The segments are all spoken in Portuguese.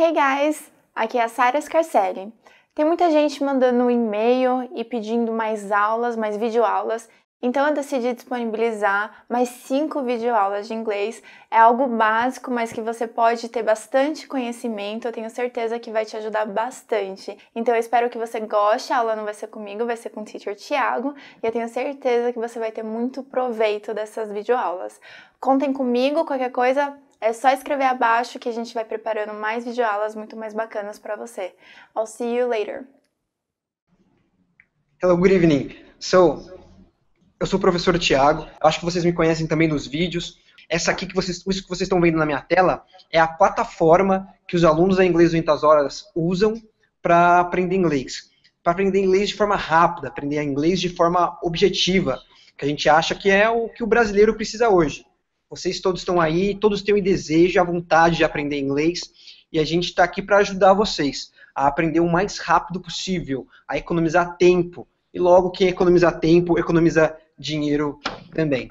Hey guys, aqui é a Sara Scarcelli. Tem muita gente mandando um e-mail e pedindo mais aulas, mais videoaulas, então eu decidi disponibilizar mais 5 videoaulas de inglês. É algo básico, mas que você pode ter bastante conhecimento, eu tenho certeza que vai te ajudar bastante. Então eu espero que você goste, a aula não vai ser comigo, vai ser com o teacher Tiago, e eu tenho certeza que você vai ter muito proveito dessas videoaulas. Contem comigo, qualquer coisa, é só escrever abaixo que a gente vai preparando mais videoaulas muito mais bacanas para você. I'll see you later. Hello, good evening. So, eu sou o professor Tiago. Acho que vocês me conhecem também dos vídeos. Essa aqui que vocês, isso que vocês estão vendo na minha tela é a plataforma que os alunos da Inglês 200 Horas usam para aprender inglês. Para aprender inglês de forma rápida, aprender inglês de forma objetiva, que a gente acha que é o que o brasileiro precisa hoje. Vocês todos estão aí, todos têm o desejo, a vontade de aprender inglês e a gente está aqui para ajudar vocês a aprender o mais rápido possível, a economizar tempo. E logo, quem economizar tempo, economiza dinheiro também.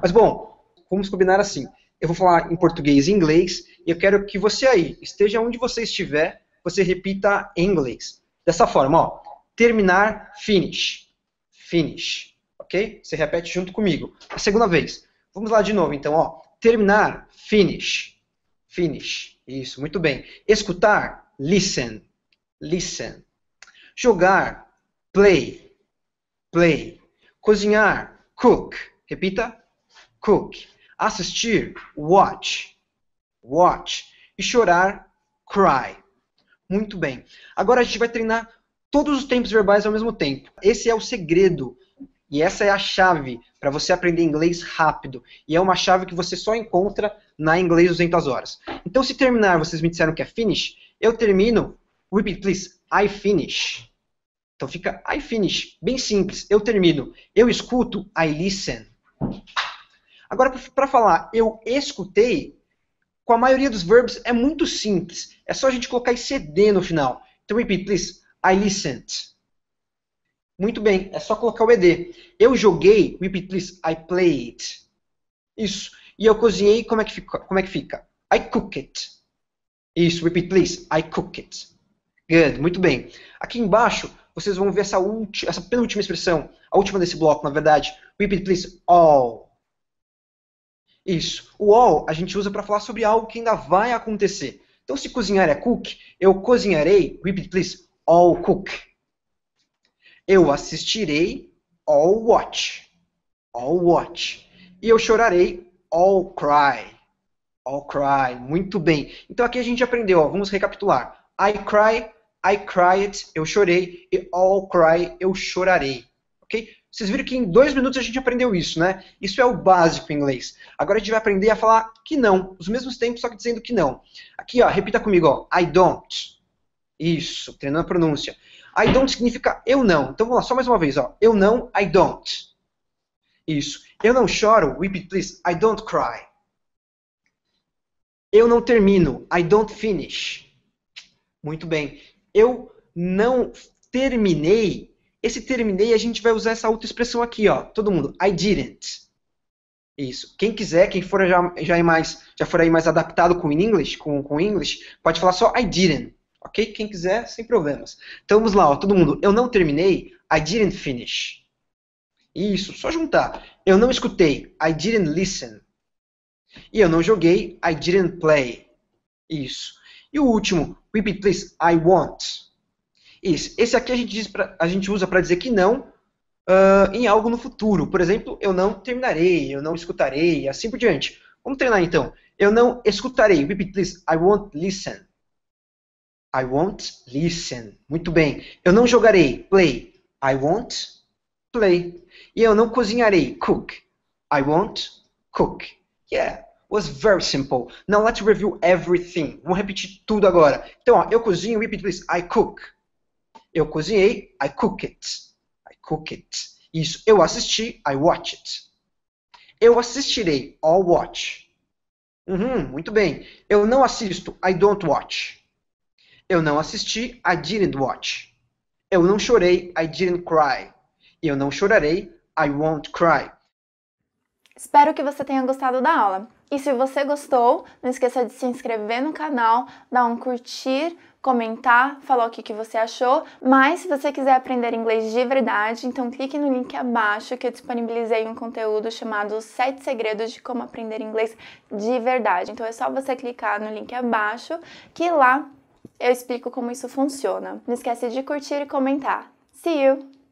Mas bom, vamos combinar assim. Eu vou falar em português e inglês e eu quero que você aí, esteja onde você estiver, você repita em inglês. Dessa forma, ó. Terminar, finish. Finish. Ok? Você repete junto comigo. A segunda vez. Vamos lá de novo, então, ó. Terminar, finish. Finish. Isso, muito bem. Escutar, listen. Listen. Jogar, play. Play. Cozinhar, cook. Repita. Cook. Assistir, watch. Watch. E chorar, cry. Muito bem. Agora a gente vai treinar todos os tempos verbais ao mesmo tempo. Esse é o segredo e essa é a chave para você aprender inglês rápido. E é uma chave que você só encontra na Inglês 200 Horas. Então, se terminar, vocês me disseram que é finish, eu termino. Repeat, please. I finish. Então fica I finish. Bem simples. Eu termino. Eu escuto. I listen. Agora, para falar eu escutei, com a maioria dos verbos é muito simples. É só a gente colocar esse D no final. Então, repeat, please. I listened. Muito bem, é só colocar o ED. Eu joguei, repeat please, I played. Isso. E eu cozinhei, como é que fica? Como é que fica? I cooked. Isso, repeat please, I cooked. Good, muito bem. Aqui embaixo, vocês vão ver essa, ulti, essa penúltima expressão, a última desse bloco, na verdade. Repeat please, all. Isso. O all a gente usa para falar sobre algo que ainda vai acontecer. Então, se cozinhar é cook, eu cozinharei, repeat please, all cook. Eu assistirei all watch. All watch. E eu chorarei all cry. All cry. Muito bem. Então aqui a gente aprendeu, ó, vamos recapitular. I cry, I cried, eu chorei, e all cry, eu chorarei. Ok? Vocês viram que em dois minutos a gente aprendeu isso, né? Isso é o básico em inglês. Agora a gente vai aprender a falar que não, os mesmos tempos, só que dizendo que não. Aqui, ó, repita comigo, ó, I don't. Isso, treinando a pronúncia. I don't significa eu não. Então vamos lá, só mais uma vez. Ó. Eu não, I don't. Isso. Eu não choro, it please. I don't cry. Eu não termino, I don't finish. Muito bem. Eu não terminei. Esse terminei a gente vai usar essa outra expressão aqui, ó. Todo mundo, I didn't. Isso. Quem quiser, quem for já, já, é mais, já for aí mais adaptado com o English, com, com English, pode falar só I didn't. Ok? Quem quiser, sem problemas. Então vamos lá, ó, todo mundo. Eu não terminei. I didn't finish. Isso, só juntar. Eu não escutei. I didn't listen. E eu não joguei. I didn't play. Isso. E o último, repeat please. I want. Isso. Esse aqui a gente, pra, a gente usa para dizer que não uh, em algo no futuro. Por exemplo, eu não terminarei, eu não escutarei, assim por diante. Vamos treinar então. Eu não escutarei. Repeat please. I won't listen. I won't listen. Muito bem. Eu não jogarei. Play. I won't play. E eu não cozinharei. Cook. I won't cook. Yeah. Was very simple. Now let's review everything. Vou repetir tudo agora. Então, ó, eu cozinho. Repeat please. I cook. Eu cozinhei. I cook it. I cook it. Isso. Eu assisti. I watch it. Eu assistirei. I'll watch. Uhum, muito bem. Eu não assisto. I don't watch. Eu não assisti, I didn't watch. Eu não chorei, I didn't cry. E eu não chorarei, I won't cry. Espero que você tenha gostado da aula. E se você gostou, não esqueça de se inscrever no canal, dar um curtir, comentar, falar o que, que você achou. Mas se você quiser aprender inglês de verdade, então clique no link abaixo que eu disponibilizei um conteúdo chamado 7 segredos de como aprender inglês de verdade. Então é só você clicar no link abaixo que lá eu explico como isso funciona. Não esquece de curtir e comentar. See you!